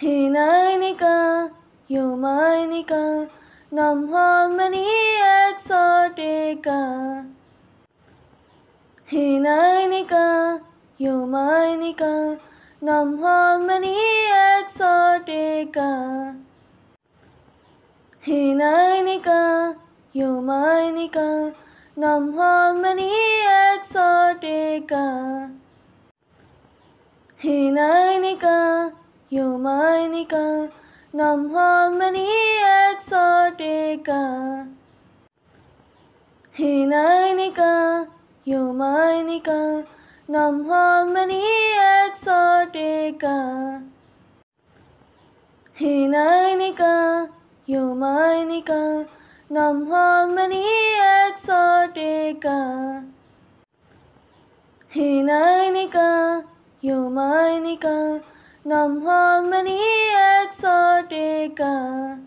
Hinaynika, Yumaynika, Namharmani exotica. Hinaynika, Yumaynika, Namharmani exotica. Hinaynika, Yumaynika, Namharmani exotica. Hinaynika, Humanica, nam harmony exotica. Hinainica, Humanica, nam harmony exotica. Hinainica, Humanica, nam harmony exotica. Hinainica, Humanica, Num harmony exotica